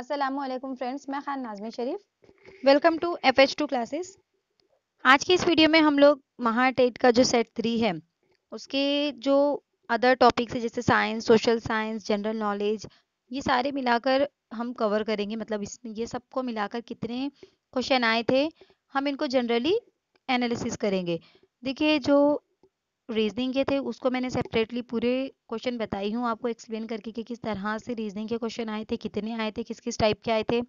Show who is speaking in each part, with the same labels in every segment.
Speaker 1: Aslam friends मैं Khan Nazmi Sharif welcome to F H two classes आज की इस वीडियो में हम लोग महाटेट का जो सेट थ्री है उसके जो अदर टॉपिक्स है जैसे science social science general knowledge ये सारे मिलाकर हम कवर करेंगे मतलब इसमें ये सबको मिलाकर कितने क्वेश्चन आए थे हम इनको जनरली एनालिसिस करेंगे देखिए जो रीजनिंग के थे उसको मैंने सेपरेटली पूरे क्वेश्चन बताई हूँ आपको एक्सप्लेन करके कि किस तरह से रीजनिंग के क्वेश्चन आए थे कितने आए थे किस किस टाइप के आए थे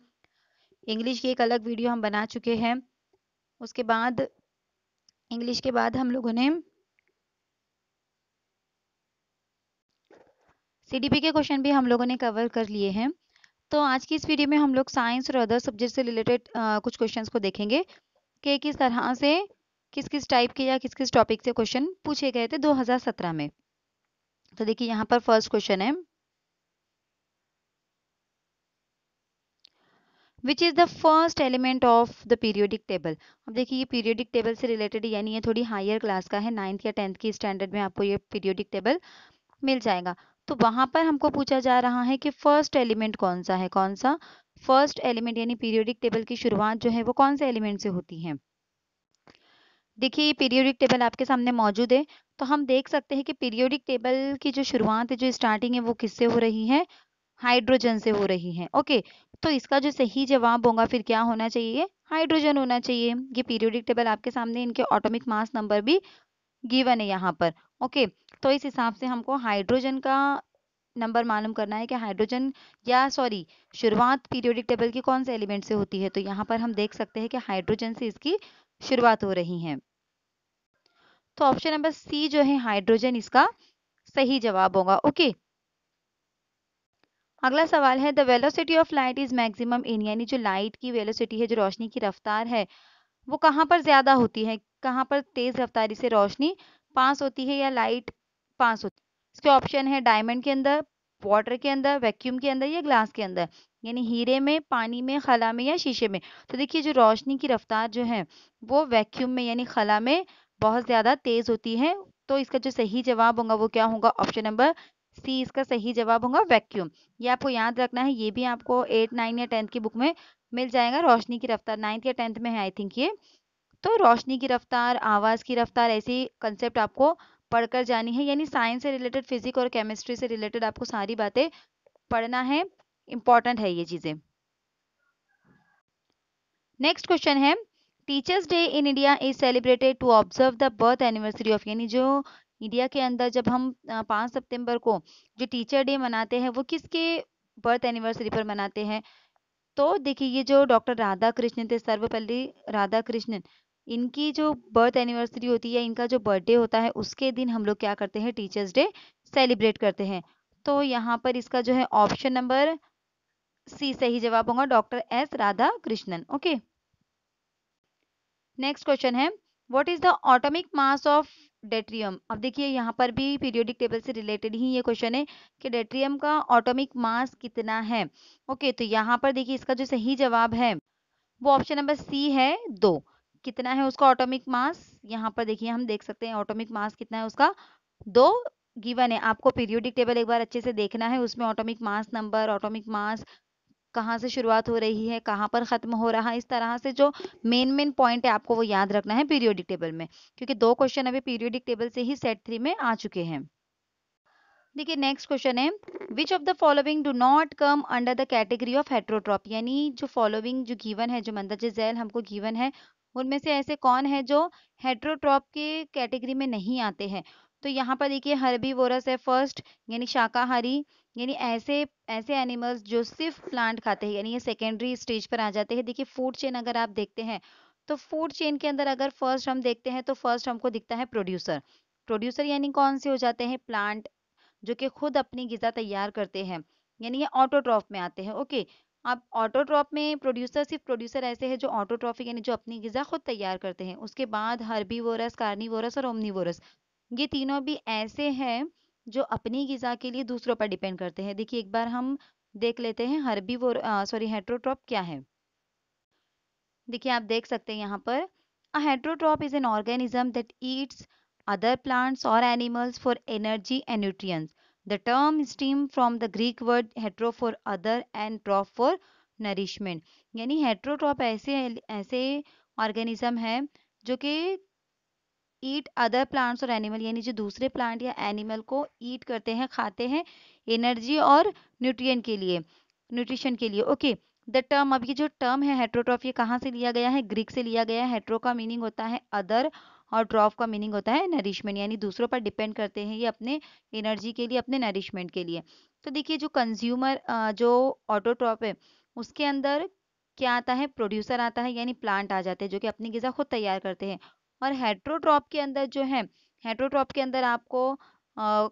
Speaker 1: इंग्लिश की एक अलग वीडियो हम बना चुके हैं उसके बाद इंग्लिश के बाद हम लोगों ने सीडीपी के क्वेश्चन भी हम लोगों ने कवर कर लिए हैं तो आज की इस वीडियो में हम लोग साइंस और अदर सब्जेक्ट से रिलेटेड कुछ क्वेश्चंस को देखेंगे कि किस तरह से किस किस टाइप के या किस किस टॉपिक से क्वेश्चन पूछे गए थे 2017 में तो देखिए यहाँ पर फर्स्ट क्वेश्चन है which is the first element of the periodic table अब देखिए ये पीरियोडिक टेबल से रिलेटेड यानी ये थोड़ी हायर क्लास का है नाइन्थ या टेंथ की स्टैंडर्ड में आपको ये पीरियोडिक टेबल मिल जाएगा तो वहां पर हमको पूछा जा रहा है कि फर्स्ट एलिमेंट कौन सा है कौन सा फर्स्ट एलिमेंट यानी पीरियोडिक टेबल की शुरुआत जो है वो कौन से एलिमेंट से होती है देखिए ये पीरियोडिक टेबल आपके सामने मौजूद है तो हम देख सकते हैं कि पीरियोडिक टेबल की जो शुरुआत है जो स्टार्टिंग है वो किससे हो रही है हाइड्रोजन से हो रही है ओके तो इसका जो सही जवाब होगा फिर क्या होना चाहिए हाइड्रोजन होना चाहिए ये पीरियोडिक टेबल आपके सामने इनके ऑटोमिक मास नंबर भी गिवन है यहाँ पर ओके तो इस हिसाब से हमको हाइड्रोजन का नंबर मालूम करना है कि हाइड्रोजन या सॉरी शुरुआत पीरियोडिक टेबल की कौन से एलिमेंट से होती है तो यहाँ पर हम देख सकते हैं कि हाइड्रोजन से इसकी शुरुआत हो रही हैं तो ऑप्शन नंबर सी जो है हाइड्रोजन इसका सही जवाब होगा ओके अगला सवाल है the velocity of light is maximum in यानी जो लाइट की वेलोसिटी है जो रोशनी की रफ्तार है वो कहाँ पर ज्यादा होती है कहाँ पर तेज रफ्तारी से रोशनी पास होती है या लाइट पास होती है इसके ऑप्शन है डायमंड के अंदर वाटर के अंदर वैक्यूम के अंदर या ग्लास के अंदर यानी हीरे में पानी में खला में या शीशे में तो देखिए जो रोशनी की रफ्तार जो है वो वैक्यूम में यानी खला में बहुत ज़्यादा तेज़ होती है तो इसका जो सही जवाब होगा वो क्या होगा ऑप्शन नंबर सी इसका सही जवाब होगा वैक्यूम ये आपको याद रखना है ये भी आपको एट नाइन या टेंथ की बुक में मिल जाएगा रोशनी की रफ्तार नाइन्थ या टेंथ में है आई थिंक ये तो रोशनी की रफ्तार आवाज़ की रफ्तार ऐसी कंसेप्ट आपको पढ़कर जानी है यानी साइंस से रिलेटेड फिजिक्स और केमिस्ट्री से रिलेटेड आपको सारी बातें पढ़ना है इंपॉर्टेंट है ये चीजें नेक्स्ट क्वेश्चन है teachers day in India is celebrated to observe the birth anniversary of यानी जो इंडिया के अंदर जब हम पांच सितंबर को जो टीचर डे मनाते हैं वो किसके बर्थ एनिवर्सरी पर मनाते हैं तो देखिए ये जो डॉक्टर राधा कृष्णन थे सर्वपल्ली राधा कृष्णन इनकी जो बर्थ एनिवर्सरी होती है इनका जो बर्थडे होता है उसके दिन हम लोग क्या करते हैं टीचर्स डे सेलिब्रेट करते हैं तो यहाँ पर इसका जो है ऑप्शन नंबर सी सही जवाब होगा doctor S Radhakrishnan okay next question है what is the atomic mass of deuterium अब देखिए यहाँ पर भी पीरियोडिक टेबल से रिलेटेड ही ये क्वेश्चन है कि डेट्रियम का ऑटोमिक मास कितना है ओके okay, तो यहाँ पर देखिए इसका जो सही जवाब है वो ऑप्शन नंबर सी है दो कितना है उसका ऑटोमिक मास यहाँ पर देखिए हम देख सकते हैं ऑटोमिक मास कितना है उसका दो गिवन है आपको पीरियोडिक टेबल एक बार अच्छे से देखना है उसमें atomic mass number atomic mass कहाँ से शुरुआत हो रही है कहाँ पर ख़त्म हो रहा है इस तरह से जो मेन मेन पॉइंट है आपको वो याद रखना है पीरियोडिक टेबल में क्योंकि दो क्वेश्चन अभी पीरियोडिक टेबल से ही सेट थ्री में आ चुके हैं देखिए नेक्स्ट क्वेश्चन है which of the following do not come under the category of heterotroph यानी जो फॉलोइंग जो गीवन है जो मंदरज जैल हमको गीवन है उनमें से ऐसे कौन है जो हेट्रोट्रॉप के कैटेगरी में नहीं आते हैं तो यहाँ पर देखिए हर्बी वोरस है फर्स्ट यानी शाकाहारी यानी ऐसे ऐसे एनिमल्स जो सिर्फ प्लांट खाते हैं यानी ये सेकेंडरी स्टेज पर आ जाते हैं देखिए फूड चेन अगर आप देखते हैं तो फूड चेन के अंदर अगर फर्स्ट हम देखते हैं तो फर्स्ट हमको दिखता है प्रोड्यूसर प्रोड्यूसर यानी कौन से हो जाते हैं प्लांट जो कि खुद अपनी गिजा तैयार करते हैं यानी ये ऑटोट्रॉफ में आते हैं ओके अब ऑटोट्रॉफ में प्रोड्यूसर सिर्फ प्रोड्यूसर ऐसे हैं जो ऑटोट्रॉफिक यानी जो अपनी गिजा खुद तैयार करते हैं उसके बाद हर्बीवोरस कार्निवोरस और ओमनीवोरस ये तीनों भी ऐसे हैं जो अपनी गज़ा के लिए दूसरों पर डिपेंड करते हैं देखिए एक बार हम देख लेते हैं हरबी वो सॉरी हेट्रोट्रॉप क्या है देखिए आप देख सकते हैं यहाँ पर a heterotroph is an organism that eats other plants और animals for energy and nutrients. The term stem from the Greek word hetero for other and troph for nourishment यानी हेट्रोट्रॉप ऐसे ऐसे ऑर्गेनिज्म है जो कि ईट अदर प्लांट्स और animal यानी जो दूसरे प्लांट या एनिमल को ईट करते हैं खाते हैं एनर्जी और न्यूट्रिएंट के लिए न्यूट्रिशन के लिए ओके द टर्म अब ये जो टर्म है हेट्रोट्रॉफ ये कहाँ से लिया गया है ग्रीक से लिया गया है हेट्रो का मीनिंग होता है अदर और ट्रॉफ का मीनिंग होता है नरिशमेंट यानी दूसरों पर डिपेंड करते हैं ये अपने एनर्जी के लिए अपने नरिशमेंट के लिए तो देखिए जो कंज्यूमर जो ऑटोट्रॉप है उसके अंदर क्या आता है प्रोड्यूसर आता है यानी प्लांट आ जाते हैं जो कि अपनी गज़ा खुद तैयार करते हैं और हेट्रोट्रॉप के अंदर जो है हेट्रोट्रॉप के अंदर आपको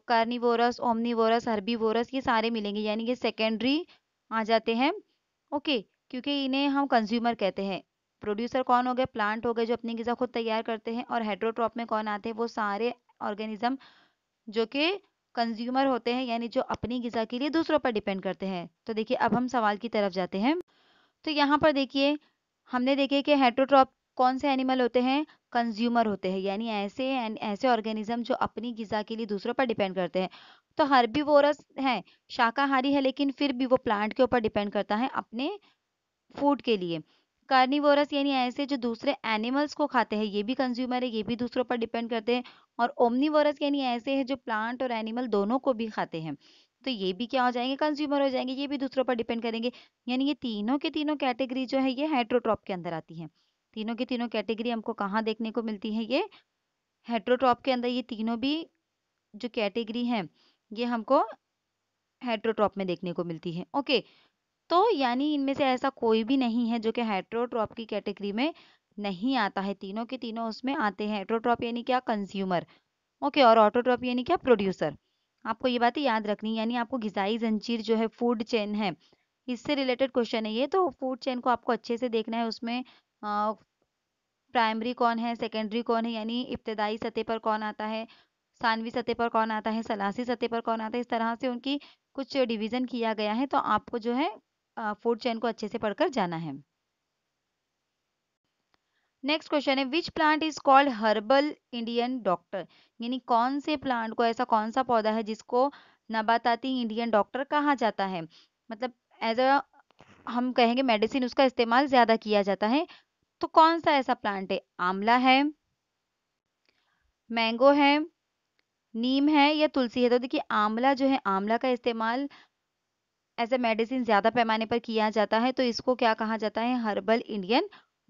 Speaker 1: कार्निवोरस ओमनीवोरस हर्बीवोरस ये सारे मिलेंगे यानी कि सेकेंडरी आ जाते हैं ओके क्योंकि इन्हें हम कंज्यूमर कहते हैं प्रोड्यूसर कौन हो गए प्लांट हो गए जो अपनी गज़ा खुद तैयार करते हैं और हेट्रोट्रॉप में कौन आते हैं वो सारे ऑर्गेनिज्म जो कि कंज्यूमर होते हैं यानी जो अपनी गज़ा के लिए दूसरों पर डिपेंड करते हैं तो देखिए अब हम सवाल की तरफ जाते हैं तो यहाँ पर देखिए हमने देखे कि हेट्रोट्रॉप कौन से एनिमल होते हैं कंज्यूमर होते हैं यानी ऐसे ऐसे ऑर्गेनिज्म जो अपनी गिजा के लिए दूसरों पर डिपेंड करते हैं तो हर्बीवोरस है शाकाहारी है लेकिन फिर भी वो प्लांट के ऊपर डिपेंड करता है अपने फूड के लिए कार्निवोरस यानी ऐसे जो दूसरे एनिमल्स को खाते हैं ये भी कंज्यूमर है ये भी दूसरों पर डिपेंड करते हैं और ओमनीवोरस यानी ऐसे है जो प्लांट और एनिमल दोनों को भी खाते हैं तो ये भी क्या हो जाएंगे कंज्यूमर हो जाएंगे ये भी दूसरों पर डिपेंड करेंगे यानी ये तीनों के तीनों कैटेगरी जो है ये हाइड्रोट्रॉप के अंदर आती है तीनों की तीनों कैटेगरी हमको कहाँ देखने को मिलती है ये हेट्रोट्रॉप के अंदर ये तीनों भी जो कैटेगरी हैं ये हमको हेट्रोट्रॉप में देखने को मिलती है ओके तो यानी इनमें से ऐसा कोई भी नहीं है जो कि हेट्रोट्रॉप की कैटेगरी में नहीं आता है तीनों के तीनों उसमें आते हैं हेट्रोट्रॉप यानी क्या कंज्यूमर ओके और ऑटोट्रॉप यानी क्या प्रोड्यूसर आपको ये बातें याद रखनी यानी आपको गिजाई जंजीर जो है फूड चेन है इससे रिलेटेड क्वेश्चन है ये तो फूड चेन को आपको अच्छे से देखना है उसमें प्राइमरी कौन है सेकेंडरी कौन है यानी इब्तदाई सतह पर कौन आता है सानवी सतह पर कौन आता है सलासी सतह पर कौन आता है इस तरह से उनकी कुछ डिवीज़न किया गया है तो आपको जो है फूड चेन को अच्छे से पढ़कर जाना है नेक्स्ट क्वेश्चन है which plant is called herbal Indian doctor यानी कौन से प्लांट को ऐसा कौन सा पौधा है जिसको नबाताती इंडियन डॉक्टर कहा जाता है मतलब एज अ हम कहेंगे मेडिसिन उसका इस्तेमाल ज़्यादा किया जाता है तो कौन सा ऐसा प्लांट है आंवला है मैंगो है नीम है या तुलसी है तो देखिए आंवला जो है आंवला का इस्तेमाल एज ए मेडिसिन ज़्यादा पैमाने पर किया जाता है तो इसको क्या कहा जाता है हर्बल इंडियन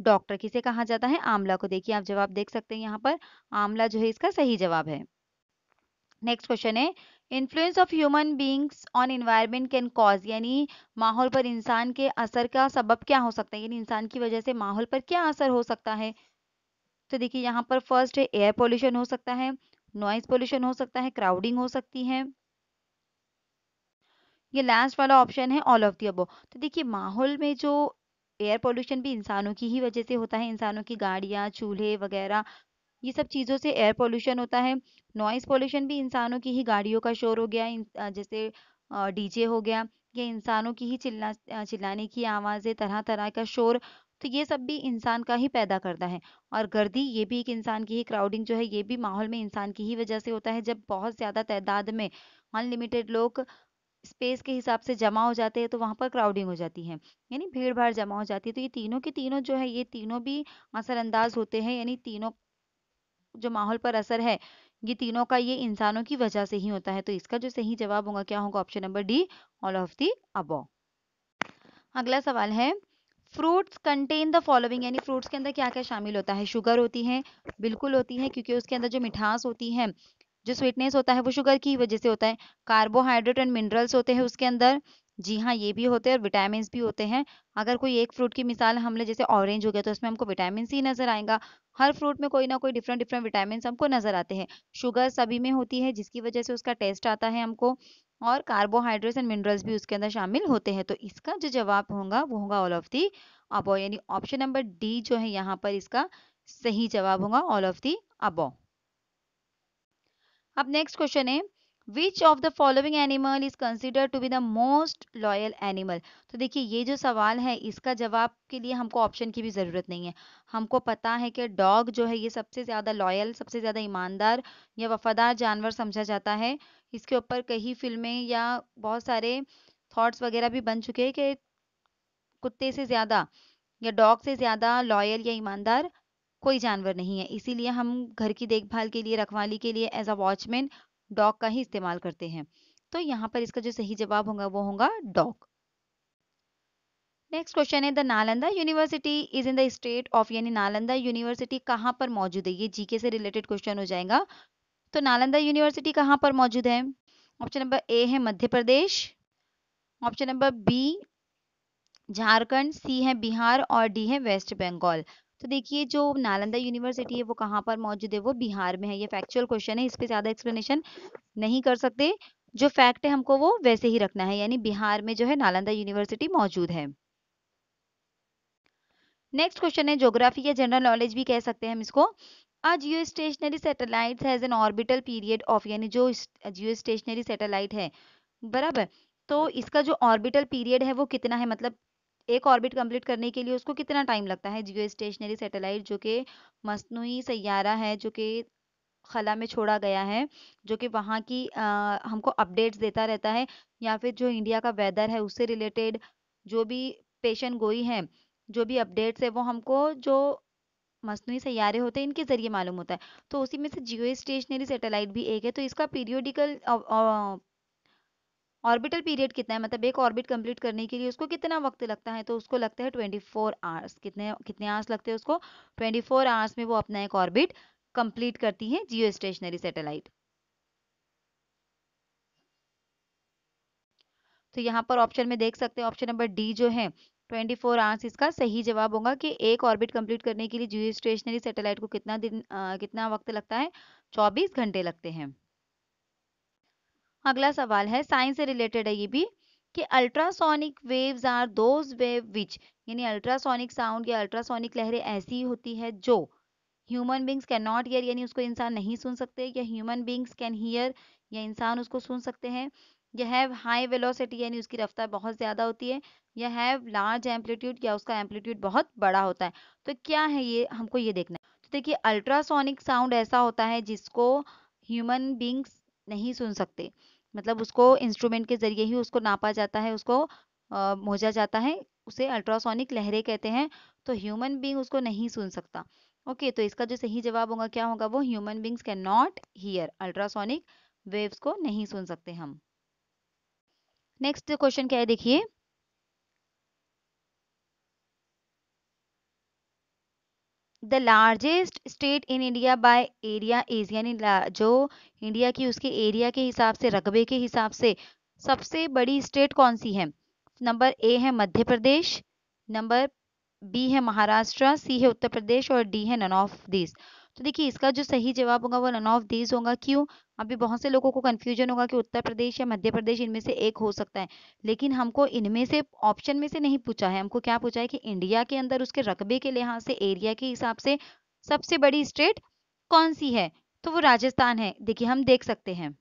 Speaker 1: डॉक्टर किसे कहा जाता है आंवला को देखिए आप जवाब देख सकते हैं यहाँ पर आंवला जो है इसका सही जवाब है नेक्स्ट क्वेश्चन है influence of human beings on environment can cause यानी माहौल पर इंसान के असर का सबब क्या हो सकता है यानी इंसान की वजह से माहौल पर क्या असर हो सकता है तो देखिए यहाँ पर फर्स्ट है एयर पोल्यूशन हो सकता है नॉइज पोल्यूशन हो सकता है क्राउडिंग हो सकती है ये लास्ट वाला ऑप्शन है ऑल ऑफ दी अबो तो देखिए माहौल में जो एयर पोल्यूशन भी इंसानों की ही वजह से होता है इंसानों की गाड़ियाँ चूल्हे वगैरह ये सब चीज़ों से एयर पोल्यूशन होता है नॉइज़ पोल्यूशन भी इंसानों की ही गाड़ियों का शोर हो गया जैसे डीजे हो गया या इंसानों की ही चिल्ला चिल्लाने की आवाज़ें तरह तरह का शोर तो ये सब भी इंसान का ही पैदा करता है और गर्दी ये भी एक इंसान की ही क्राउडिंग जो है ये भी माहौल में इंसान की ही वजह से होता है जब बहुत ज़्यादा तादाद में अनलिमिटेड लोग स्पेस के हिसाब से जमा हो जाते हैं तो वहाँ पर क्राउडिंग हो जाती है यानी भीड़ भाड़ जमा हो जाती है तो ये तीनों के तीनों जो है ये तीनों भी असरअंदाज होते हैं यानी तीनों जो माहौल पर असर है ये तीनों का ये इंसानों की वजह से ही होता है तो इसका जो सही जवाब होगा क्या होगा option number D all of the अब अगला सवाल है फ्रूट्स कंटेन द फॉलोइंग यानी फ्रूट्स के अंदर क्या क्या शामिल होता है शुगर होती है बिल्कुल होती है क्योंकि उसके अंदर जो मिठास होती है जो स्वीटनेस होता है वो शुगर की वजह से होता है कार्बोहाइड्रेट एंड मिनरल्स होते हैं उसके अंदर जी हाँ, ये भी होते हैं और विटामिन भी होते हैं। अगर कोई एक फ्रूट की मिसाल हम ले जैसे ऑरेंज हो गया तो उसमें हमको विटामिन सी नज़र आएगा। हर फ्रूट में कोई ना कोई डिफरेंट डिफरेंट विटामिन हमको नज़र आते हैं। शुगर सभी में होती है जिसकी वज़ह से उसका टेस्ट आता है हमको और कार्बोहाइड्रेट्स एंड मिनरल्स भी उसके अंदर शामिल होते हैं। तो इसका जो जवाब होगा वो होगा ऑल ऑफ दी अबो यानी ऑप्शन नंबर डी जो है यहाँ पर इसका सही जवाब होगा ऑल ऑफ दी अबो अब नेक्स्ट क्वेश्चन है which of the following animal is consider to be the most loyal animal तो देखिए ये जो सवाल है इसका जवाब के लिए हमको ऑप्शन की भी ज़रूरत नहीं है हमको पता है कि डॉग जो है ये सबसे ज़्यादा लॉयल सबसे ज़्यादा ईमानदार या वफादार जानवर समझा जाता है इसके ऊपर कई फिल्में या बहुत सारे थॉट्स वगैरह भी बन चुके हैं कि कुत्ते से ज़्यादा या डॉग से ज़्यादा लॉयल या ईमानदार कोई जानवर नहीं है इसीलिए हम घर की देखभाल के लिए रखवाली के लिए एज अ वॉचमैन डॉग का ही इस्तेमाल करते हैं तो यहाँ पर इसका जो सही जवाब होगा वो होगा डॉग नेक्स्ट क्वेश्चन है the Nalanda university is in the state of यानी नालंदा यूनिवर्सिटी कहाँ पर मौजूद है ये जीके से रिलेटेड क्वेश्चन हो जाएगा तो नालंदा यूनिवर्सिटी कहाँ पर मौजूद है ऑप्शन नंबर ए है Madhya Pradesh option number B Jharkhand C है बिहार और डी है वेस्ट बंगाल तो देखिए जो नालंदा यूनिवर्सिटी है वो कहाँ पर मौजूद है वो बिहार में है ये फैक्चुअल क्वेश्चन है इस पर ज़्यादा एक्सप्लेनेशन नहीं कर सकते जो फैक्ट है हमको वो वैसे ही रखना है यानी बिहार में जो है नालंदा यूनिवर्सिटी मौजूद है नेक्स्ट क्वेश्चन है ज्योग्राफी या जनरल नॉलेज भी कह सकते हैं हम इसको आज geostationary satellite has an orbital period of यानी जो जियो स्टेशनरी सैटेलाइट है बराबर तो इसका जो ऑर्बिटल पीरियड है वो कितना है मतलब एक ऑर्बिट कंप्लीट करने के लिए उसको कितना टाइम लगता है जियो स्टेशनरी सेटेलाइट जो कि मसनू सैारा है जो कि खला में छोड़ा गया है जो कि वहाँ की आ, हमको अपडेट्स देता रहता है या फिर जो इंडिया का वेदर है उससे रिलेटेड जो भी पेशन गोई है जो भी अपडेट्स है वो हमको जो मसनू सैारे होते हैं इनके ज़रिए मालूम होता है तो उसी में से जियो स्टेशनरी सेटेलाइट भी एक है तो इसका पीरियोडिकल ऑर्बिटल पीरियड कितना है मतलब एक ऑर्बिट कंप्लीट करने के लिए उसको कितना वक्त लगता है तो उसको लगता है ट्वेंटी फोर आवर्स कितने कितने आवर्स लगते हैं उसको ट्वेंटी फोर आवर्स में वो अपना एक ऑर्बिट कंप्लीट करती है जियो स्टेशनरी सेटेलाइट तो यहाँ पर ऑप्शन में देख सकते हैं ऑप्शन नंबर डी जो है 24 फोर आवर्स इसका सही जवाब होगा कि एक ऑर्बिट कंप्लीट करने के लिए जियो स्टेशनरी सेटेलाइट को कितना दिन आ, कितना वक्त लगता है 24 घंटे लगते हैं अगला सवाल है साइंस से रिलेटेड है ये भी कि ultrasonic waves are those wave which यानी अल्ट्रासोनिक साउंड या अल्ट्रासोनिक लहरें ऐसी होती है जो human beings can not hear यानी उसको इंसान नहीं सुन सकते या ह्यूमन बींग्स कैन हियर या इंसान उसको सुन सकते हैं यह हैव हाई वेलोसिटी यानी उसकी रफ्तार बहुत ज़्यादा होती है यह हैव लार्ज एम्पलीट्यूड या उसका एम्पलीट्यूड बहुत बड़ा होता है तो क्या है ये हमको ये देखना है तो देखिए अल्ट्रासोनिक साउंड ऐसा होता है जिसको ह्यूमन बींग्स नहीं सुन सकते मतलब उसको इंस्ट्रूमेंट के ज़रिए ही उसको नापा जाता है उसको मोजा जाता है उसे अल्ट्रासोनिक लहरें कहते हैं तो ह्यूमन बींग उसको नहीं सुन सकता ओके okay, तो इसका जो सही जवाब होगा क्या होगा वो human beings can not hear ultrasonic waves को नहीं सुन सकते हम नेक्स्ट क्वेश्चन क्या है देखिए the largest state in India by area is यानी जो इंडिया की उसके एरिया के हिसाब से रकबे के हिसाब से सबसे बड़ी स्टेट कौन सी है नंबर ए है मध्य प्रदेश नंबर बी है महाराष्ट्र सी है उत्तर प्रदेश और डी है नन ऑफ दिस तो देखिए इसका जो सही जवाब होगा वो नन ऑफ दीज होगा क्यों अभी बहुत से लोगों को कंफ्यूजन होगा कि उत्तर प्रदेश या मध्य प्रदेश इनमें से एक हो सकता है लेकिन हमको इनमें से ऑप्शन में से नहीं पूछा है हमको क्या पूछा है कि इंडिया के अंदर उसके रकबे के लिहाज से एरिया के हिसाब से सबसे बड़ी स्टेट कौन सी है तो वो राजस्थान है देखिए हम देख सकते हैं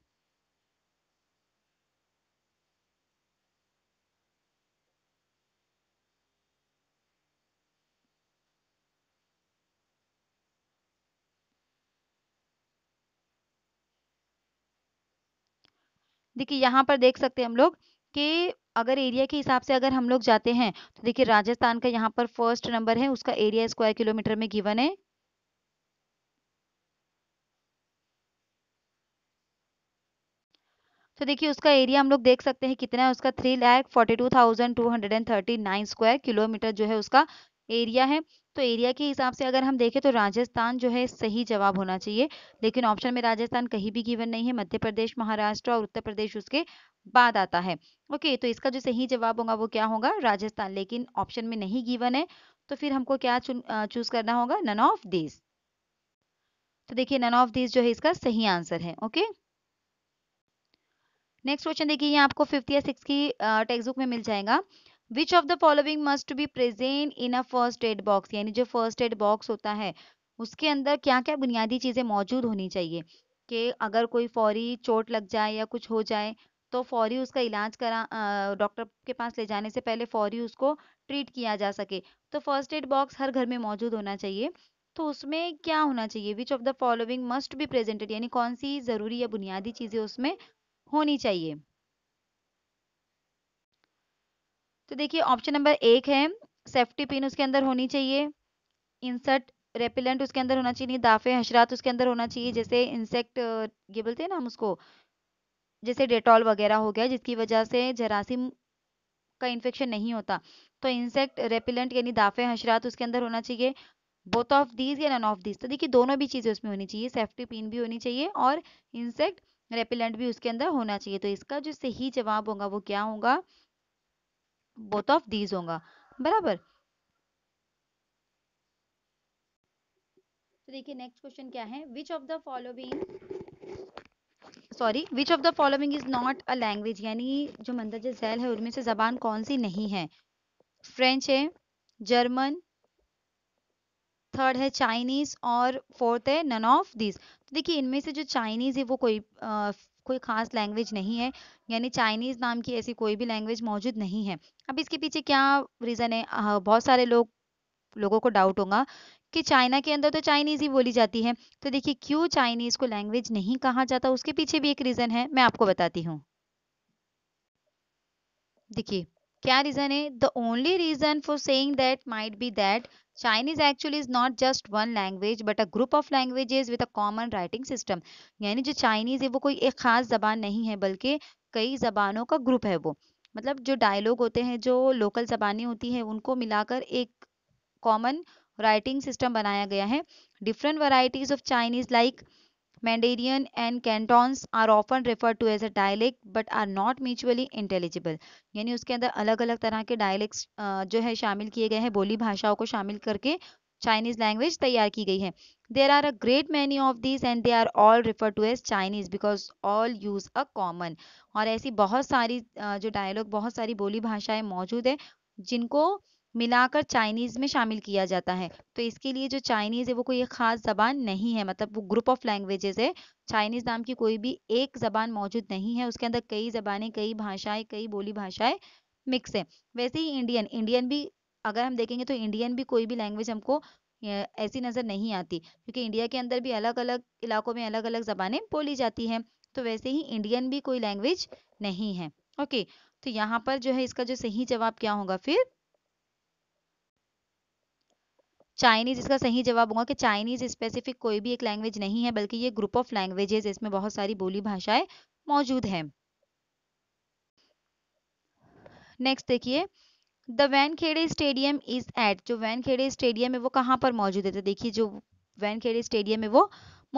Speaker 1: देखिए यहाँ पर देख सकते हैं हम लोग कि अगर एरिया के हिसाब से अगर हम लोग जाते हैं तो देखिए राजस्थान का यहाँ पर फर्स्ट नंबर है उसका एरिया स्क्वायर किलोमीटर में गिवन है तो देखिए उसका एरिया हम लोग देख सकते हैं कितना है उसका three lakh forty two thousand two hundred and thirty nine square kilometre जो है उसका एरिया है तो एरिया के हिसाब से अगर हम देखें तो राजस्थान जो है सही जवाब होना चाहिए लेकिन ऑप्शन में राजस्थान कहीं भी गिवन नहीं है मध्य प्रदेश महाराष्ट्र और उत्तर प्रदेश उसके बाद आता है ओके तो इसका जो सही जवाब होगा वो क्या होगा राजस्थान लेकिन ऑप्शन में नहीं गिवन है तो फिर हमको क्या चूज करना होगा नन ऑफ दिस तो देखिए नन ऑफ दिस जो है इसका सही आंसर है ओके नेक्स्ट क्वेश्चन देखिए ये आपको फिफ्थ या सिक्स की टेक्स्ट बुक में मिल जाएगा which of the following must be present in a first aid box यानी जो फर्स्ट एड बॉक्स होता है उसके अंदर क्या क्या बुनियादी चीज़ें मौजूद होनी चाहिए कि अगर कोई फौरी चोट लग जाए या कुछ हो जाए तो फौरी उसका इलाज करा डॉक्टर के पास ले जाने से पहले फौरी उसको ट्रीट किया जा सके तो फर्स्ट एड बॉक्स हर घर में मौजूद होना चाहिए तो उसमें क्या होना चाहिए which of the following must be presented यानी कौन सी ज़रूरी या बुनियादी चीज़ें उसमें होनी चाहिए तो देखिए ऑप्शन नंबर एक है सेफ्टी पिन उसके अंदर होनी चाहिए इंसर्ट रेपिलेंट उसके अंदर होना चाहिए दाफे हशरात उसके अंदर होना चाहिए जैसे इंसेक्ट ये बोलते हैं ना हम उसको जैसे डेटॉल वगैरह हो गया जिसकी वजह से जरासीम का इन्फेक्शन नहीं होता तो इंसेक्ट रेपिलेंट यानी दाफे हशरात उसके अंदर होना चाहिए बोथ ऑफ दीज या नन ऑफ दीज तो देखिए दोनों भी चीज़ें उसमें होनी चाहिए सेफ्टी पिन भी होनी चाहिए और इंसेक्ट रेपिलेंट भी उसके अंदर होना चाहिए तो इसका जो सही जवाब होगा वो क्या होगा बोथ ऑफ दीज होगा बराबर तो देखिए नेक्स्ट क्वेश्चन क्या है which of the following sorry which of the following is not a language यानी जो मंदरज जैल है उनमें से जबान कौन सी नहीं है फ्रेंच है जर्मन थर्ड है चाइनीज और फोर्थ है नन ऑफ दिस देखिए इनमें से जो चाइनीज है वो कोई कोई ख़ास लैंग्वेज नहीं है यानी चाइनीज़ नाम की ऐसी कोई भी लैंग्वेज मौजूद नहीं है अब इसके पीछे क्या रीज़न है बहुत सारे लोग लोगों को डाउट होगा कि चाइना के अंदर तो चाइनीज़ ही बोली जाती है तो देखिए क्यों चाइनीज़ को लैंग्वेज नहीं कहा जाता उसके पीछे भी एक रीज़न है मैं आपको बताती हूँ देखिए क्या रीज़न है the only reason for saying that might be that Chinese actually is not just one language but a group of languages with a common writing system. यानी जो Chinese है वो कोई एक खास जबान नहीं है बल्कि कई जबानों का ग्रुप है वो मतलब जो डायलॉग होते हैं जो लोकल जबानी होती है उनको मिलाकर एक कॉमन राइटिंग सिस्टम बनाया गया है different varieties of Chinese like Mandarin and Cantons are often referred to as a dialect but are not mutually intelligible. यानी उसके अंदर अलग अलग तरह के dialects जो है शामिल किए गए हैं बोली भाषाओं को शामिल करके चाइनीज लैंग्वेज तैयार की गई है there are a great many of this and they are all refer to as Chinese because all use a common और ऐसी बहुत सारी जो डायलॉग बहुत सारी बोली भाषाएं मौजूद है जिनको मिलाकर चाइनीज़ में शामिल किया जाता है तो इसके लिए जो चाइनीज़ है वो कोई ख़ास ज़बान नहीं है मतलब वो ग्रुप ऑफ लैंग्वेजेस है चाइनीज़ नाम की कोई भी एक ज़बान मौजूद नहीं है उसके अंदर कई ज़बानें कई भाषाएं कई बोली भाषाएं मिक्स है वैसे ही इंडियन इंडियन भी अगर हम देखेंगे तो इंडियन भी कोई भी लैंग्वेज हमको ऐसी नज़र नहीं आती क्योंकि इंडिया के अंदर भी अलग अलग इलाकों में अलग अलग जबाने बोली जाती है तो वैसे ही इंडियन भी कोई लैंग्वेज नहीं है ओके तो यहाँ पर जो है इसका जो सही जवाब क्या होगा फिर चाइनीज़ इसका सही जवाब होगा कि चाइनीज़ स्पेसिफिक कोई भी एक लैंग्वेज नहीं है बल्कि ये ग्रुप ऑफ लैंग्वेजेस इसमें बहुत सारी बोली भाषाएं मौजूद हैं नेक्स्ट देखिए the Wankhede stadium is at जो वैनखेड़े स्टेडियम है वो कहां पर मौजूद है तो देखिए जो वैनखेड़े स्टेडियम है वो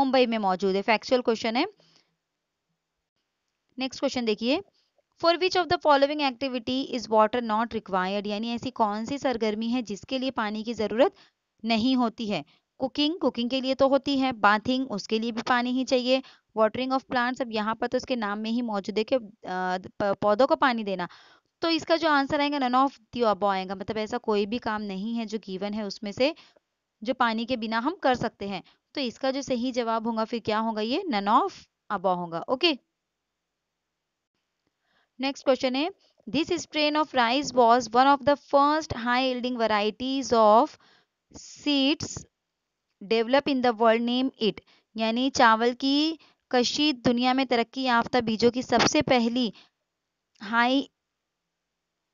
Speaker 1: मुंबई में मौजूद है फैक्चुअल क्वेश्चन है नेक्स्ट क्वेश्चन देखिए for which of the following activity is water not required यानी ऐसी कौन सी सरगर्मी है जिसके लिए पानी की जरूरत नहीं होती है कुकिंग कुकिंग के लिए तो होती है बाथिंग उसके लिए भी पानी ही चाहिए वाटरिंग ऑफ प्लांट्स अब यहाँ पर तो इसके नाम में ही मौजूद है कि पौधों को पानी देना तो इसका जो आंसर आएगा नन ऑफ दी अबो आएगा मतलब ऐसा कोई भी काम नहीं है जो गिवन है उसमें से जो पानी के बिना हम कर सकते हैं तो इसका जो सही जवाब होगा फिर क्या होगा ये नन ऑफ अबो होगा ओके नेक्स्ट क्वेश्चन है this strain of rice was one of the first high yielding varieties of seeds develop in the world name it यानी चावल की कशी दुनिया में तरक्की याफ्ता बीजों की सबसे पहली हाई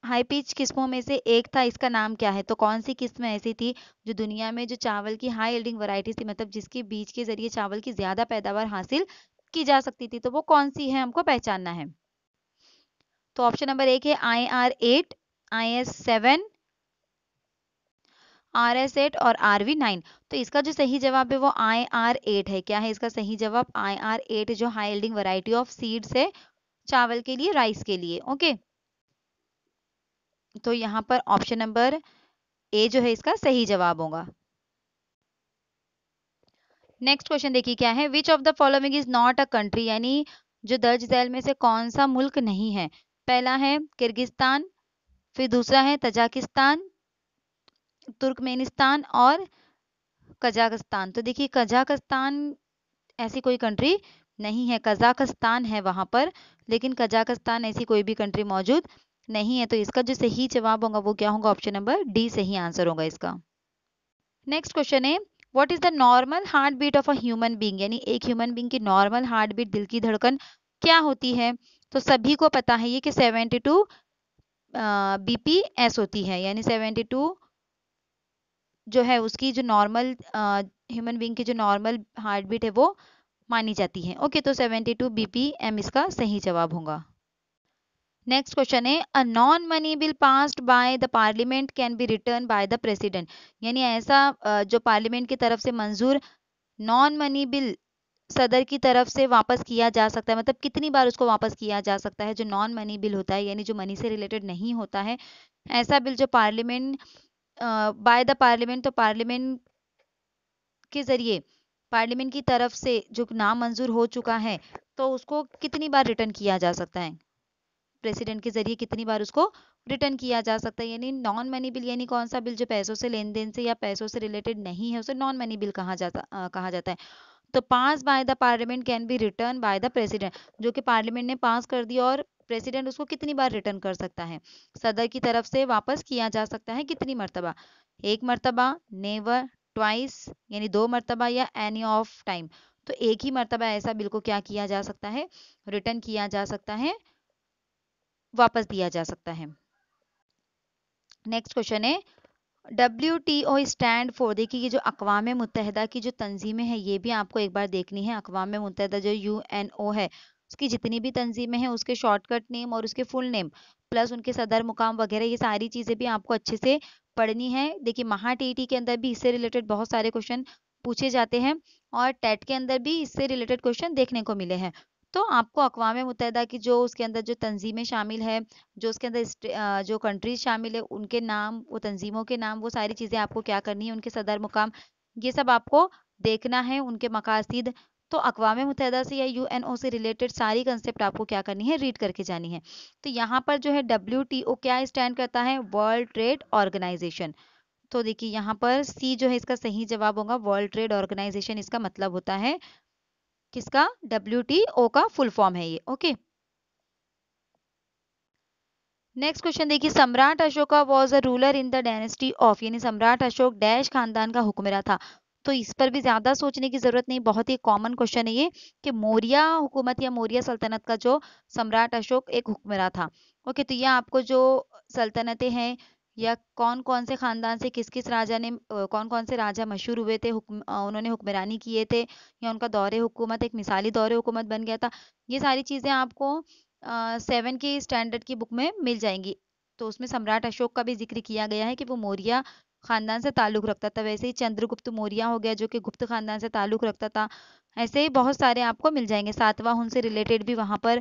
Speaker 1: हाई पिच किस्मों में से एक था इसका नाम क्या है तो कौन सी किस्म ऐसी थी जो दुनिया में जो चावल की हाई एल्डिंग वैरायटी थी मतलब जिसके बीज के जरिए चावल की ज़्यादा पैदावार हासिल की जा सकती थी तो वो कौन सी है हमको पहचानना है तो ऑप्शन नंबर एक है I R eight I S seven R S eight और आर वी नाइन तो इसका जो सही जवाब है वो आई आर एट है क्या है इसका सही जवाब आई आर एट जो high yielding variety of seeds है चावल के लिए राइस के लिए ओके तो यहाँ पर ऑप्शन नंबर ए जो है इसका सही जवाब होगा नेक्स्ट क्वेश्चन देखिए क्या है which of the following is not a country यानी जो दर्ज जैल में से कौन सा मुल्क नहीं है पहला है किर्गिस्तान फिर दूसरा है तजाकिस्तान तुर्कमेनिस्तान और कजाकिस्तान तो देखिए कजाकिस्तान ऐसी कोई कंट्री नहीं है कजाकिस्तान है वहां पर लेकिन कजाकिस्तान ऐसी कोई भी कंट्री मौजूद नहीं है तो इसका जो सही जवाब होगा वो क्या होगा ऑप्शन नंबर डी सही आंसर होगा इसका नेक्स्ट क्वेश्चन है what is the normal heartbeat of a human being यानी एक ह्यूमन बींग की नॉर्मल हार्ट बीट दिल की धड़कन क्या होती है तो सभी को पता है ये कि सेवेंटी टू बीपीएस होती है यानी सेवेंटी टू जो है उसकी जो नॉर्मल ह्यूमन बींग की जो नॉर्मल हार्ट बीट है वो मानी जाती है ओके तो 72 टू बीपीएम इसका सही जवाब होगा नेक्स्ट क्वेश्चन है a non money bill passed by the parliament can be return by the president यानी ऐसा जो पार्लियामेंट की तरफ से मंजूर नॉन मनी बिल सदर की तरफ से वापस किया जा सकता है मतलब कितनी बार उसको वापस किया जा सकता है जो नॉन मनी बिल होता है यानी जो मनी से रिलेटेड नहीं होता है ऐसा बिल जो पार्लियामेंट बाय द पार्लियामेंट तो पार्लियामेंट के जरिए पार्लियामेंट की तरफ से जो नाम मंजूर हो चुका है तो उसको कितनी बार रिटर्न किया जा सकता है प्रेसिडेंट के जरिए कितनी बार उसको रिटर्न किया जा सकता है यानी नॉन मनी बिल यानी कौन सा बिल जो पैसों से लेन देन से या पैसों से रिलेटेड नहीं है उसे नॉन मनी बिल कहा जाता आ, कहा जाता है तो pass by the parliament can be return by the president जो कि पार्लियामेंट ने पास कर दिया और प्रेसिडेंट उसको कितनी बार रिटर्न कर सकता है सदर की तरफ से वापस किया जा सकता है कितनी मरतबा एक मरतबा नेवर ट्वाइस यानी दो मरतबा या एनी ऑफ टाइम तो एक ही मरतबा ऐसा बिल को क्या किया जा सकता है रिटर्न किया जा सकता है वापस दिया जा सकता है नेक्स्ट क्वेश्चन है W T O stand for देखिए जो अकवाम मुतहदा की जो तंजीमें हैं ये भी आपको एक बार देखनी है अकवाम मुतहदा जो यू एन ओ है उसकी जितनी भी तंजीमें हैं उसके शॉर्टकट नेम और उसके फुल नेम प्लस उनके सदर मुकाम वगैरह ये सारी चीज़ें भी आपको अच्छे से पढ़नी है देखिए महा टी के अंदर भी इससे रिलेटेड बहुत सारे क्वेश्चन पूछे जाते हैं और टेट के अंदर भी इससे रिलेटेड क्वेश्चन देखने को मिले हैं तो आपको अकवा मुतहदा की जो उसके अंदर जो तंजीमें शामिल है जो उसके अंदर जो कंट्रीज शामिल है उनके नाम वो तंजीमों के नाम वो सारी चीज़ें आपको क्या करनी है उनके सदर मुकाम ये सब आपको देखना है उनके मकासद तो अकवा मुतहदा से या यू से रिलेटेड सारी कंसेप्ट आपको क्या करनी है रीड करके जानी है तो यहाँ पर जो है डब्ल्यू क्या स्टैंड करता है वर्ल्ड ट्रेड ऑर्गेनाइजेशन तो देखिए यहाँ पर सी जो है इसका सही जवाब होगा वर्ल्ड ट्रेड ऑर्गेनाइजेशन इसका मतलब होता है किसका डब्ल्यू का फुल फॉर्म है ये ओके नेक्स्ट क्वेश्चन देखिए सम्राट Ashoka was a ruler in the dynasty of यानी सम्राट अशोक डैश खानदान का हुक्मरा था तो इस पर भी ज़्यादा सोचने की ज़रूरत नहीं बहुत ही कॉमन क्वेश्चन है ये कि मौर्या हुकूमत या मौर्या सल्तनत का जो सम्राट अशोक एक हुक्मरा था ओके तो ये आपको जो सल्तनतें हैं या कौन कौन से ख़ानदान से किस किस राजा ने कौन कौन से राजा मशहूर हुए थे हुक्म उन्होंने हुक्मरानी किए थे या उनका दौरे हुकूमत एक मिसाली दौरे हुकूमत बन गया था ये सारी चीज़ें आपको सेवन की स्टैंडर्ड की बुक में मिल जाएंगी तो उसमें सम्राट अशोक का भी जिक्र किया गया है कि वो मौर्या खानदान से ताल्लुक रखता था वैसे ही चंद्रगुप्त मौर्य हो गया जो कि गुप्त खानदान से ताल्लुक रखता था ऐसे ही बहुत सारे आपको मिल जाएंगे सातवा उनसे रिलेटेड भी वहां पर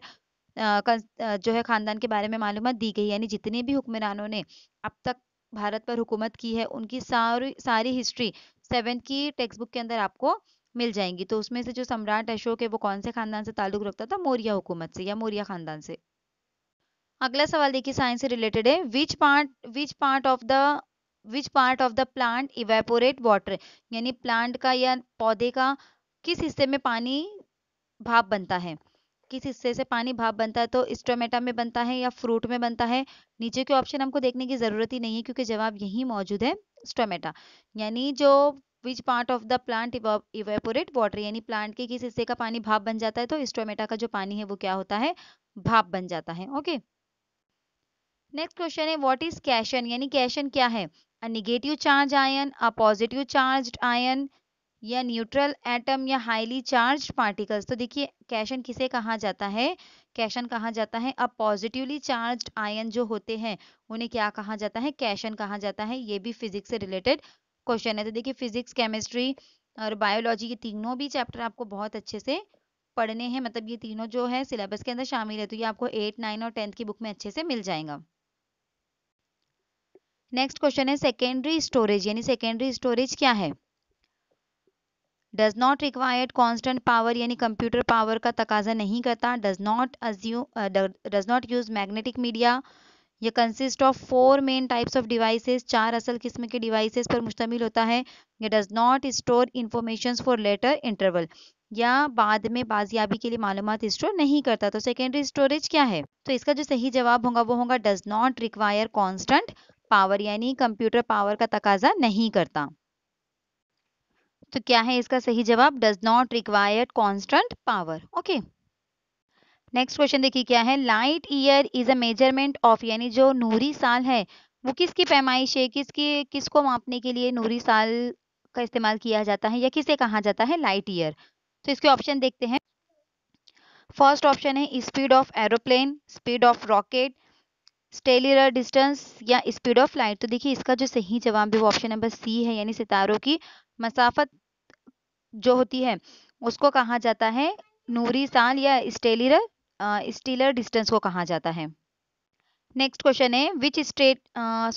Speaker 1: जो है खानदान के बारे में मालूम दी गई यानी जितने भी हुक्मरानों ने अब तक भारत पर हुकूमत की है उनकी सारी सारी हिस्ट्री सेवन की टेक्स्ट बुक के अंदर आपको मिल जाएंगी तो उसमें से जो सम्राट अशोक है वो कौन से खानदान से ताल्लुक रखता था मौर्य हुकूमत से या मौर्य खानदान से अगला सवाल देखिए साइंस से रिलेटेड है which part which part of the which part of the plant evaporate water यानी प्लांट का या पौधे का किस हिस्से में पानी भाप बनता है किस हिस्से से पानी भाप बनता है तो स्टोमेटा में बनता है या फ्रूट में बनता है नीचे के ऑप्शन हमको देखने की ज़रूरत ही नहीं है क्योंकि जवाब यही मौजूद है स्टोमेटा यानी जो which part of the plant evaporate water यानी प्लांट के किस हिस्से का पानी भाप बन जाता है तो स्टोमेटा का जो पानी है वो क्या होता है भाप बन जाता है ओके नेक्स्ट क्वेश्चन है व्हाट इज कैशन यानी कैशन क्या है a negative charge ion a positive charge ion या न्यूट्रल एटम या हाईली चार्ज पार्टिकल्स तो देखिए कैशन किसे कहा जाता है कैशन कहा जाता है अब पॉजिटिवली चार्ज आयन जो होते हैं उन्हें क्या कहा जाता है कैशन कहा जाता है ये भी फिजिक्स से रिलेटेड क्वेश्चन है तो देखिए फिजिक्स केमिस्ट्री और बायोलॉजी ये तीनों भी चैप्टर आपको बहुत अच्छे से पढ़ने हैं मतलब ये तीनों जो है सिलेबस के अंदर शामिल है तो ये आपको एट नाइन और टेंथ की बुक में अच्छे से मिल जाएगा नेक्स्ट क्वेश्चन है सेकेंडरी स्टोरेज यानी सेकेंडरी स्टोरेज क्या है does not required constant power यानी कंप्यूटर पावर का तकाजा नहीं करता does not does not use magnetic media यह consist of four main types of devices चार असल किस्म के डिवाइसेस पर मुश्तमिल होता है यह does not store information for later interval या बाद में बाजियाबी के लिए मालूम स्टोर नहीं करता तो सेकेंडरी स्टोरेज क्या है तो इसका जो सही जवाब होगा वो होगा does not require constant power यानी कंप्यूटर पावर का तकाजा नहीं करता तो क्या है इसका सही जवाब does not require constant power okay next question देखिए क्या है light year is a measurement of यानी जो नूरी साल है वो किसकी पैमाइश है किसकी किसको मापने के लिए नूरी साल का इस्तेमाल किया जाता है या किसे कहा जाता है लाइट ईयर तो इसके ऑप्शन देखते हैं फर्स्ट ऑप्शन है speed of aeroplane speed of rocket stellar distance या स्पीड ऑफ लाइट तो देखिए इसका जो सही जवाब है वो ऑप्शन नंबर सी है यानी सितारों की मसाफत जो होती है उसको कहा जाता है नूरी साल या स्टेलियर स्टीलर डिस्टेंस को कहा जाता है नेक्स्ट क्वेश्चन है which state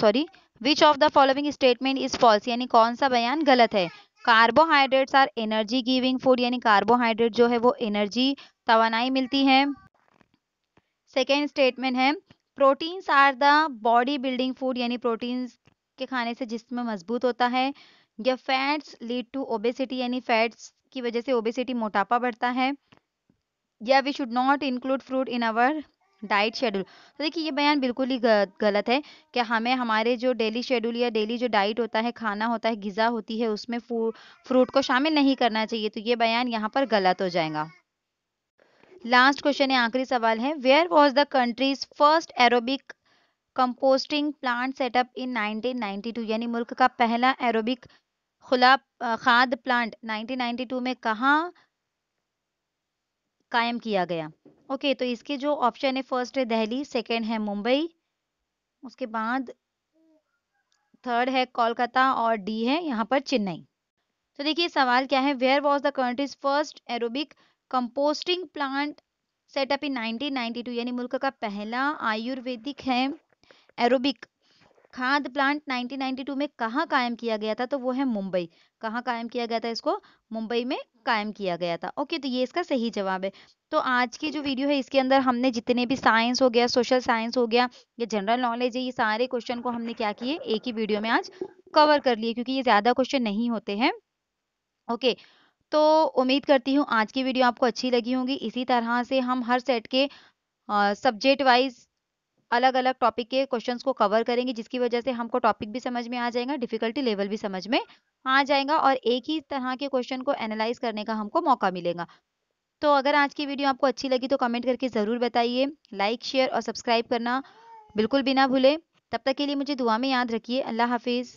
Speaker 1: sorry which of the following statement is false यानी कौन सा बयान गलत है carbohydrates are energy giving food यानी कार्बोहाइड्रेट जो है वो एनर्जी तोनाई मिलती है सेकेंड स्टेटमेंट है proteins are the body building food यानी प्रोटीन्स के खाने से जिसमें मजबूत होता है या फैट्स लीड टू ओबेसिटी यानी फैट्स की वजह से ओबेसिटी मोटापा बढ़ता है या we should not include fruit in our diet schedule तो देखिए ये बयान बिल्कुल ही गलत है कि हमें हमारे जो डेली शेड्यूल या डेली जो डाइट होता है खाना होता है गिजा होती है उसमें फ्रूट को शामिल नहीं करना चाहिए तो ये बयान यहाँ पर गलत हो जाएगा लास्ट क्वेश्चन है आखिरी सवाल है where was the country's first aerobic composting plant setup in 1992 यानी मुल्क का पहला एरोबिक खुला खाद प्लांट 1992 में कहा कायम किया गया ओके okay, तो इसके जो ऑप्शन है फर्स्ट है दहली सेकेंड है मुंबई उसके बाद थर्ड है कोलकाता और डी है यहाँ पर चेन्नई तो देखिए सवाल क्या है where was the country's first aerobic composting plant setup in 1992 यानी मुल्क का पहला आयुर्वेदिक है एरोबिक खाद प्लांट 1992 में कहाँ कायम किया गया था तो वो है मुंबई कहाँ कायम किया गया था इसको मुंबई में कायम किया गया था ओके तो ये इसका सही जवाब है तो आज की जो वीडियो है इसके अंदर हमने जितने भी साइंस हो गया सोशल साइंस हो गया या जनरल नॉलेज है ये सारे क्वेश्चन को हमने क्या किए एक ही वीडियो में आज कवर कर लिए क्योंकि ये ज़्यादा क्वेश्चन नहीं होते हैं ओके okay. तो उम्मीद करती हूँ आज की वीडियो आपको अच्छी लगी होगी इसी तरह से हम हर सेट के सब्जेक्ट वाइज अलग अलग टॉपिक के क्वेश्चंस को कवर करेंगे जिसकी वजह से हमको टॉपिक भी समझ में आ जाएगा डिफिकल्टी लेवल भी समझ में आ जाएगा और एक ही तरह के क्वेश्चन को एनालाइज करने का हमको मौका मिलेगा तो अगर आज की वीडियो आपको अच्छी लगी तो कमेंट करके ज़रूर बताइए लाइक शेयर और सब्सक्राइब करना बिल्कुल भी ना भूलें तब तक के लिए मुझे दुआ में याद रखिए अल्लाह हाफिज़